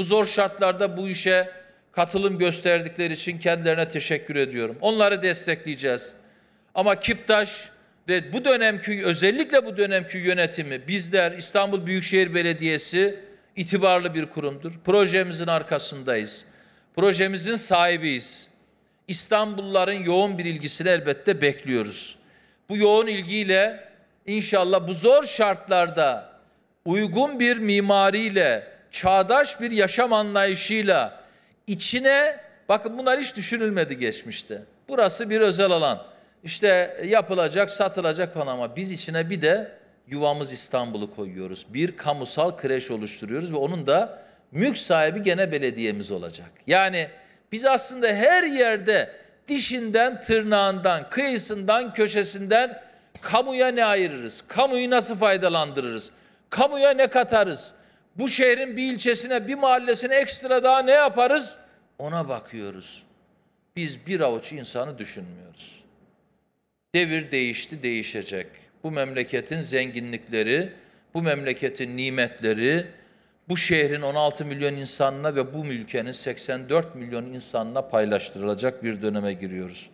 Bu zor şartlarda bu işe katılım gösterdikleri için kendilerine teşekkür ediyorum. Onları destekleyeceğiz. Ama Kiptaş ve bu dönemki özellikle bu dönemki yönetimi bizler İstanbul Büyükşehir Belediyesi itibarlı bir kurumdur. Projemizin arkasındayız. Projemizin sahibiyiz. İstanbulluların yoğun bir ilgisini elbette bekliyoruz. Bu yoğun ilgiyle inşallah bu zor şartlarda uygun bir mimariyle çağdaş bir yaşam anlayışıyla içine bakın bunlar hiç düşünülmedi geçmişte. Burası bir özel alan. İşte yapılacak, satılacak falan ama biz içine bir de yuvamız İstanbul'u koyuyoruz. Bir kamusal kreş oluşturuyoruz ve onun da mülk sahibi gene belediyemiz olacak. Yani biz aslında her yerde dişinden, tırnağından, kıyısından, köşesinden kamuya ne ayırırız? Kamuyu nasıl faydalandırırız? Kamuya ne katarız? Bu şehrin bir ilçesine, bir mahallesine ekstra daha ne yaparız? Ona bakıyoruz. Biz bir avuç insanı düşünmüyoruz. Devir değişti, değişecek. Bu memleketin zenginlikleri, bu memleketin nimetleri, bu şehrin 16 milyon insanına ve bu ülkenin 84 milyon insanına paylaştırılacak bir döneme giriyoruz.